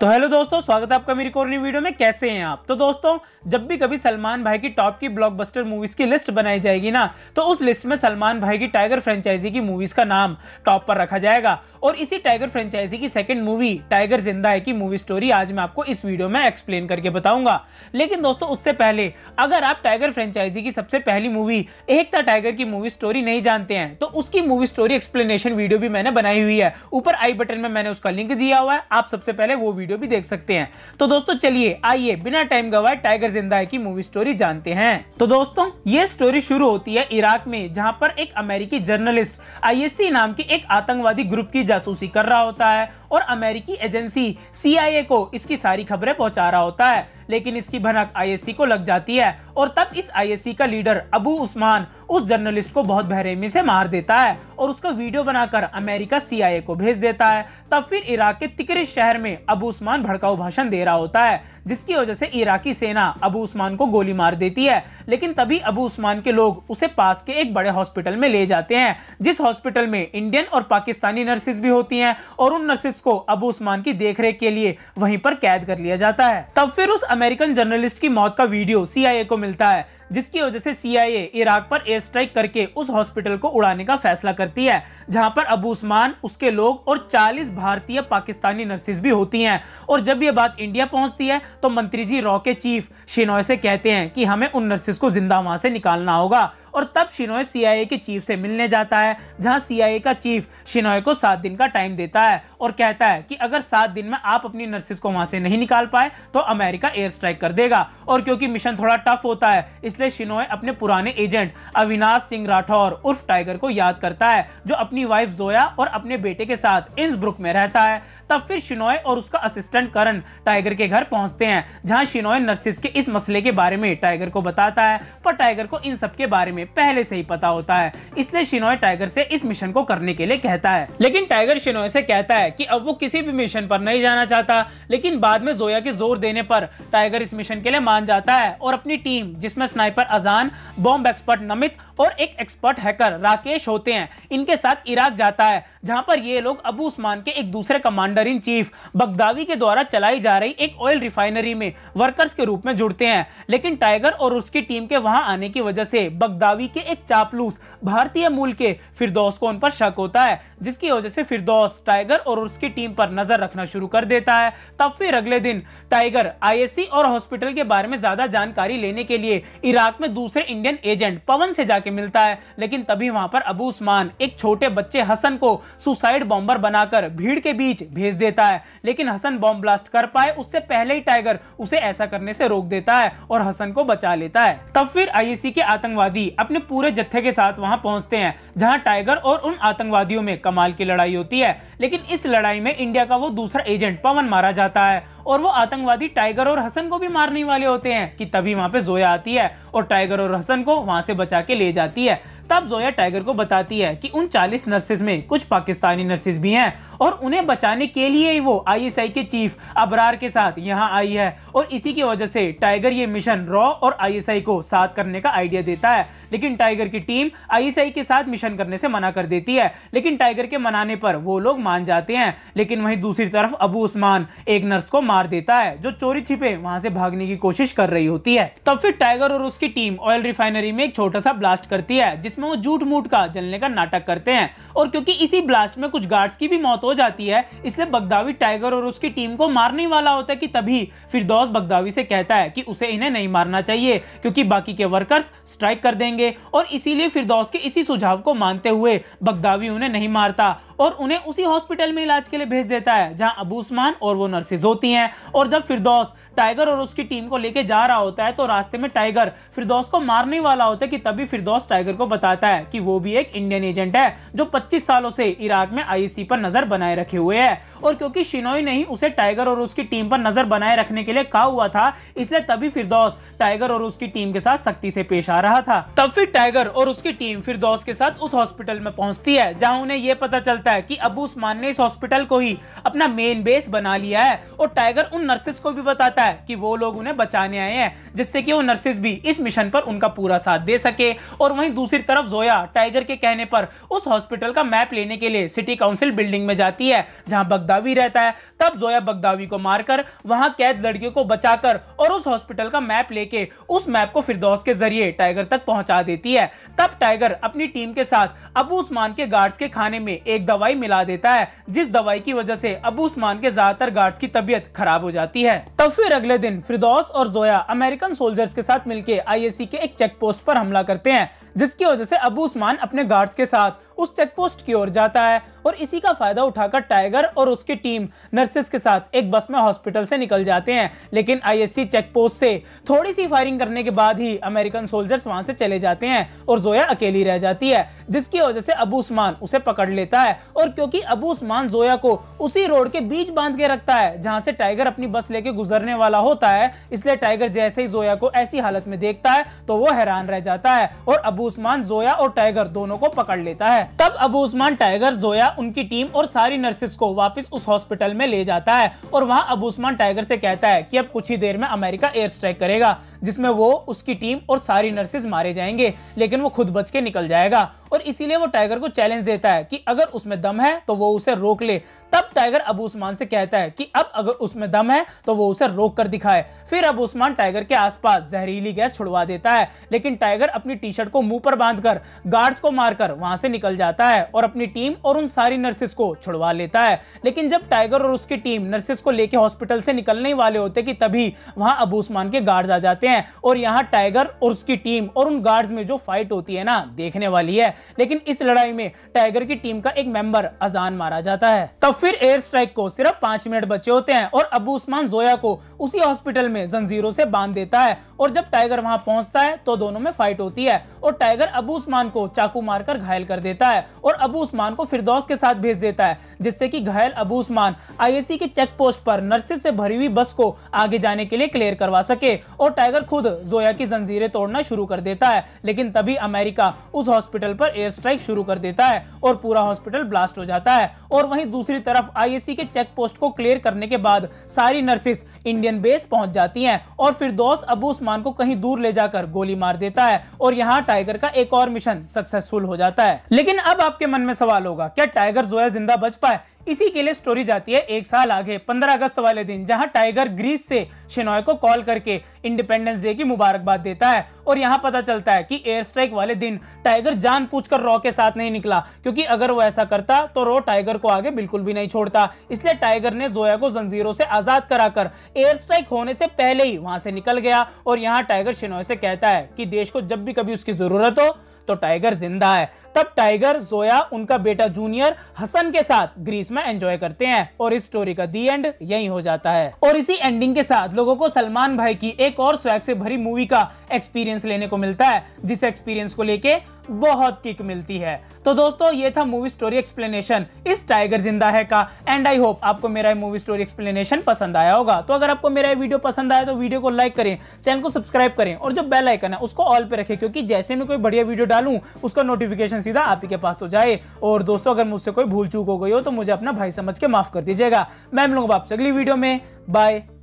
तो हेलो दोस्तों स्वागत है आपका मेरी कोरोनी वीडियो में कैसे हैं आप तो दोस्तों जब भी कभी सलमान भाई की टॉप की ब्लॉकबस्टर मूवीज की लिस्ट बनाई जाएगी ना तो उस लिस्ट में सलमान भाई की टाइगर फ्रेंचाइजी की मूवीज का नाम टॉप पर रखा जाएगा और इसी टाइगर फ्रेंचाइजी की सेकंड मूवी टाइगर जिंदा है की मूवी स्टोरी आज मैं आपको इस वीडियो में एक्सप्लेन करके बताऊंगा लेकिन दोस्तों उससे पहले अगर आप टाइगर फ्रेंचाइजी की सबसे पहली मूवी एकता टाइगर की मूवी स्टोरी नहीं जानते हैं तो उसकी मूवी स्टोरी एक्सप्लेनेशन वीडियो भी मैंने बनाई हुई है ऊपर आई बटन में मैंने उसका लिंक दिया हुआ है आप सबसे पहले वो वीडियो वीडियो भी देख सकते हैं तो दोस्तों चलिए आइए बिना टाइम गवाए टाइगर जिंदा है की मूवी स्टोरी जानते हैं तो दोस्तों ये स्टोरी शुरू होती है इराक में जहाँ पर एक अमेरिकी जर्नलिस्ट आई नाम के एक आतंकवादी ग्रुप की जासूसी कर रहा होता है और अमेरिकी एजेंसी सीआईए को इसकी सारी खबरें पहुंचा रहा होता है लेकिन इसकी भनक आईएससी को लग जाती है और तब इस आईएससी का लीडर अबू उस्मान उस जर्नलिस्ट को बहुत बहरेमी से मार देता है और उसका वीडियो बनाकर अमेरिका सीआईए को भेज देता है तब फिर इराक के तिकरे शहर में अबू उस्मान भड़काऊ भाषण दे रहा होता है जिसकी वजह से इराकी सेना अबू उस्मान को गोली मार देती है लेकिन तभी अबू उस्मान के लोग उसे पास के एक बड़े हॉस्पिटल में ले जाते हैं जिस हॉस्पिटल में इंडियन और पाकिस्तानी नर्सिस भी होती है और उन नर्सिस जर्नलिस्ट को अबू उस्मान की देखरेख के लिए वहीं पर कैद कर लिया जाता है तब फिर उस अमेरिकन जर्नलिस्ट की मौत का वीडियो सीआईए को मिलता है जिसकी वजह से सीआईए इराक पर एयर स्ट्राइक करके उस हॉस्पिटल को उड़ाने का फैसला करती है जहां पर अबू उस्मान उसके लोग और 40 भारतीय पाकिस्तानी नर्सिस भी होती हैं और जब ये बात इंडिया पहुंचती है तो मंत्री जी रॉ के चीफ शिनोय से कहते हैं कि हमें उन नर्सिस को जिंदा वहां से निकालना होगा और तब शिनोय सीआईए के चीफ से मिलने जाता है जहां सीआईए का चीफ शिनोय को सात दिन का टाइम देता है और कहता है कि अगर सात दिन में आप अपनी नर्सिस को वहां से नहीं निकाल पाए तो अमेरिका एयर स्ट्राइक कर देगा और क्योंकि मिशन थोड़ा टफ होता है इसलिए शिनोय अपने पुराने एजेंट अविनाश सिंह राठौर उर्फ टाइगर को याद करता है जो अपनी वाइफ जोया और अपने बेटे के साथ इंसब्रुक में रहता है तब फिर शिनोय और उसका असिस्टेंट करण टाइगर के घर पहुंचते हैं जहां शिनोय नर्सिस के इस मसले के बारे में टाइगर को बताता है पर टाइगर को इन सब के बारे में पहले से ही पता होता है इसलिए शिनोय टाइगर से इस मिशन को करने के लिए कहता है लेकिन टाइगर शिनोय से कहता है कि अब वो किसी भी मिशन पर नहीं जाना चाहता लेकिन बाद में जोया के जोर देने पर टाइगर इस मिशन के लिए मान जाता है और अपनी टीम जिसमें पर अजान बॉम्ब एक्सपर्ट नमित और एक एक्सपर्ट हैकर राकेश होते हैं इनके साथ इराक जाता है जहां पर ये लोग अबू उस्मान के एक दूसरे कमांडर इन चीफ बगदावी के द्वारा चलाई जा रही एक ऑयल रिफाइनरी में वर्कर्स के रूप में जुड़ते हैं लेकिन टाइगर और उसकी टीम के वहां आने की वजह से बगदावी के एक चापलूस भारतीय मूल के फिरदौस को उन पर शक होता है जिसकी वजह से फिरदौस टाइगर और उसकी टीम पर नजर रखना शुरू कर देता है तब फिर अगले दिन टाइगर आई और हॉस्पिटल के बारे में ज्यादा जानकारी लेने के लिए इराक में दूसरे इंडियन एजेंट पवन से जाकर जाके मिलता है लेकिन तभी वहां पर अबू उस्मान एक छोटे बच्चे हसन को सुसाइड बॉम्बर बनाकर भीड़ के बीच भेज देता है लेकिन हसन बॉम्ब ब्लास्ट कर पाए उससे पहले ही टाइगर उसे ऐसा करने से रोक देता है और हसन को बचा लेता है तब फिर आई के आतंकवादी अपने पूरे जत्थे के साथ वहां पहुंचते हैं जहां टाइगर और उन आतंकवादियों में कमाल की लड़ाई होती है लेकिन इस लड़ाई में इंडिया का वो दूसरा एजेंट पवन मारा जाता है और वो आतंकवादी टाइगर और हसन को भी मारने वाले होते हैं कि तभी वहां पे जोया आती है और टाइगर और हसन को वहां से बचा के ले जाती है तब जोया टाइगर को बताती है कि उन 40 नर्सेज में कुछ पाकिस्तानी नर्सेज भी हैं और उन्हें बचाने के लिए ही वो आईएसआई के चीफ अबरार के साथ यहाँ आई है और इसी की वजह से टाइगर ये मिशन रॉ और आईएसआई को साथ करने का आइडिया देता है लेकिन टाइगर की टीम आईएसआई के साथ मिशन करने से मना कर देती है लेकिन टाइगर के मनाने पर वो लोग मान जाते हैं लेकिन वहीं दूसरी तरफ अबू उस्मान एक नर्स को मार देता है जो चोरी छिपे वहां से भागने की कोशिश कर रही होती है तब फिर टाइगर और उसकी टीम ऑयल रिफाइनरी में एक छोटा सा ब्लास्ट ब्लास्ट करती है जिसमें वो झूठ मूठ का जलने का नाटक करते हैं और क्योंकि इसी ब्लास्ट में कुछ गार्ड्स की भी मौत हो जाती है इसलिए बगदावी टाइगर और उसकी टीम को मारने वाला होता है कि तभी फिरदौस बगदावी से कहता है कि उसे इन्हें नहीं मारना चाहिए क्योंकि बाकी के वर्कर्स स्ट्राइक कर देंगे और इसीलिए फिर के इसी सुझाव को मानते हुए बगदावी उन्हें नहीं मारता और उन्हें उसी हॉस्पिटल में इलाज के लिए भेज देता है जहां अबू उस्मान और वो नर्सेज होती हैं और जब फिरदौस टाइगर और उसकी टीम को लेके जा रहा होता है तो रास्ते में टाइगर फिरदौस को मारने वाला होता है कि तभी फिरदौस टाइगर को बताता है कि वो भी एक इंडियन एजेंट है जो 25 सालों से इराक में आईसी पर नजर बनाए रखे हुए है और क्योंकि शिनोई ने ही उसे टाइगर और उसकी टीम पर नजर बनाए रखने के लिए कहा हुआ था इसलिए तभी फिरदौस टाइगर और उसकी टीम के साथ सख्ती से पेश आ रहा था तब फिर टाइगर और उसकी टीम फिरदौस के साथ उस हॉस्पिटल में पहुंचती है जहां उन्हें यह पता चलता चलता है कि अबू उस्मान ने इस हॉस्पिटल को ही अपना मेन बेस बना लिया है और टाइगर उन नर्सेस को भी बताता है कि वो लोग उन्हें बचाने आए हैं जिससे कि वो नर्सेस भी इस मिशन पर उनका पूरा साथ दे सके और वहीं दूसरी तरफ जोया टाइगर के कहने पर उस हॉस्पिटल का मैप लेने के लिए सिटी काउंसिल बिल्डिंग में जाती है जहां बगदावी रहता है तब जोया बगदावी को मारकर वहां कैद लड़कियों को बचाकर और उस हॉस्पिटल का मैप लेके उस मैप को फिरदौस के जरिए टाइगर तक पहुंचा देती है तब टाइगर अपनी टीम के साथ अबू उस्मान के गार्ड्स के खाने में एक दवा दवाई मिला देता है जिस दवाई की वजह से अबू उस्मान के ज्यादातर गार्ड्स की तबीयत खराब हो जाती है तब फिर अगले दिन फिरदौस और जोया अमेरिकन सोल्जर्स के साथ मिलकर आईएसी के एक चेक पोस्ट पर हमला करते हैं जिसकी वजह से अबू उस्मान अपने गार्ड्स के साथ उस चेक पोस्ट की ओर जाता है और इसी का फायदा उठाकर टाइगर और उसकी टीम नर्सेस के साथ एक बस में हॉस्पिटल से निकल जाते हैं लेकिन आईएससी चेक पोस्ट से थोड़ी सी फायरिंग करने के बाद ही अमेरिकन सोल्जर्स वहां से चले जाते हैं और जोया अकेली रह जाती है जिसकी वजह से अबू उस्मान उसे पकड़ लेता है और क्योंकि अबू उस्मान जोया को उसी रोड के बीच बांध के रखता है जहां से टाइगर अपनी बस लेके गुजरने वाला होता है इसलिए टाइगर जैसे ही जोया को ऐसी हालत में देखता है तो वो हैरान रह जाता है और अबू उस्मान जोया और टाइगर दोनों को पकड़ लेता है तब अबू उस्मान टाइगर जोया उनकी टीम और सारी नर्सिस को वापिस उस हॉस्पिटल में ले जाता है और वहाँ अबू उस्मान टाइगर से कहता है की अब कुछ ही देर में अमेरिका एयर स्ट्राइक करेगा जिसमे वो उसकी टीम और सारी नर्सेज मारे जाएंगे लेकिन वो खुद बच के निकल जाएगा और इसीलिए वो टाइगर को चैलेंज देता है कि अगर उसमें उसमें दम है तो वो उसे रोक ले तब टाइगर अब उस्मान से कहता है कि अब अगर उसमें दम है तो वो उसे रोक कर दिखाए फिर अब उस्मान टाइगर के आसपास जहरीली गैस छुड़वा देता है लेकिन टाइगर अपनी टी शर्ट को मुंह पर बांधकर गार्ड्स को मारकर वहां से निकल जाता है और अपनी टीम और उन सारी नर्सिस को छुड़वा लेता है लेकिन जब टाइगर और उसकी टीम नर्सिस को लेकर हॉस्पिटल से निकलने वाले होते कि तभी वहां अब उस्मान के गार्ड्स आ जाते हैं और यहाँ टाइगर और उसकी टीम और उन गार्ड्स में जो फाइट होती है ना देखने वाली है लेकिन इस लड़ाई में टाइगर की टीम का एक मेंबर पैगंबर अजान मारा जाता है तब फिर एयर स्ट्राइक को सिर्फ पांच मिनट बचे होते हैं और अबू उस्मान जोया को उसी हॉस्पिटल में जंजीरों से बांध देता है और जब टाइगर वहां पहुंचता है तो दोनों में फाइट होती है और टाइगर अबू उस्मान को चाकू मारकर घायल कर देता है और अबू उस्मान को फिरदौस के साथ भेज देता है जिससे की घायल अबू उस्मान आईएसी की चेक पोस्ट पर नर्सिस से भरी हुई बस को आगे जाने के लिए क्लियर करवा सके और टाइगर खुद जोया की जंजीरें तोड़ना शुरू कर देता है लेकिन तभी अमेरिका उस हॉस्पिटल पर एयर स्ट्राइक शुरू कर देता है और पूरा हॉस्पिटल ब्लास्ट हो जाता है और वहीं दूसरी तरफ आईएसी के चेक पोस्ट को क्लियर करने के बाद सारी नर्सिस इंडियन बेस पहुंच जाती हैं और फिर दोस्त अबू उस्मान को कहीं दूर ले जाकर गोली मार देता है और यहाँ टाइगर का एक और मिशन सक्सेसफुल हो जाता है लेकिन अब आपके मन में सवाल होगा क्या टाइगर जोया जिंदा बच पाए इसी के लिए स्टोरी जाती है एक साल आगे 15 अगस्त वाले दिन जहां टाइगर ग्रीस से शिनॉय को कॉल करके इंडिपेंडेंस डे की मुबारकबाद देता है और यहां पता चलता है कि एयर स्ट्राइक वाले दिन टाइगर जान कर रॉ के साथ नहीं निकला क्योंकि अगर वो ऐसा करता तो रॉ टाइगर को आगे बिल्कुल भी नहीं छोड़ता इसलिए टाइगर ने जोया को जंजीरों से आजाद कराकर एयर स्ट्राइक होने से पहले ही वहां से निकल गया और यहाँ टाइगर शिनॉय से कहता है कि देश को जब भी कभी उसकी जरूरत हो तो टाइगर जिंदा है तब टाइगर जोया उनका बेटा जूनियर हसन के साथ ग्रीस में एंजॉय करते हैं और इस स्टोरी का दी एंड यही हो जाता है और इसी एंडिंग के साथ लोगों को सलमान भाई की एक और स्वैग से भरी मूवी का एक्सपीरियंस लेने को मिलता है जिस एक्सपीरियंस को लेके बहुत किक मिलती है तो दोस्तों ये था मूवी स्टोरी एक्सप्लेनेशन इस टाइगर जिंदा है का एंड आई होप आपको मेरा मूवी स्टोरी एक्सप्लेनेशन पसंद आया होगा तो अगर आपको मेरा वीडियो पसंद आया तो वीडियो को लाइक करें चैनल को सब्सक्राइब करें और जो बेल आइकन है उसको ऑल पे रखें क्योंकि जैसे मैं कोई बढ़िया वीडियो डालूं उसका नोटिफिकेशन सीधा आप ही के पास तो जाए और दोस्तों अगर मुझसे कोई भूल चूक हो गई हो तो मुझे अपना भाई समझ के माफ कर दीजिएगा मैं मिलूंगा आपसे अगली वीडियो में बाय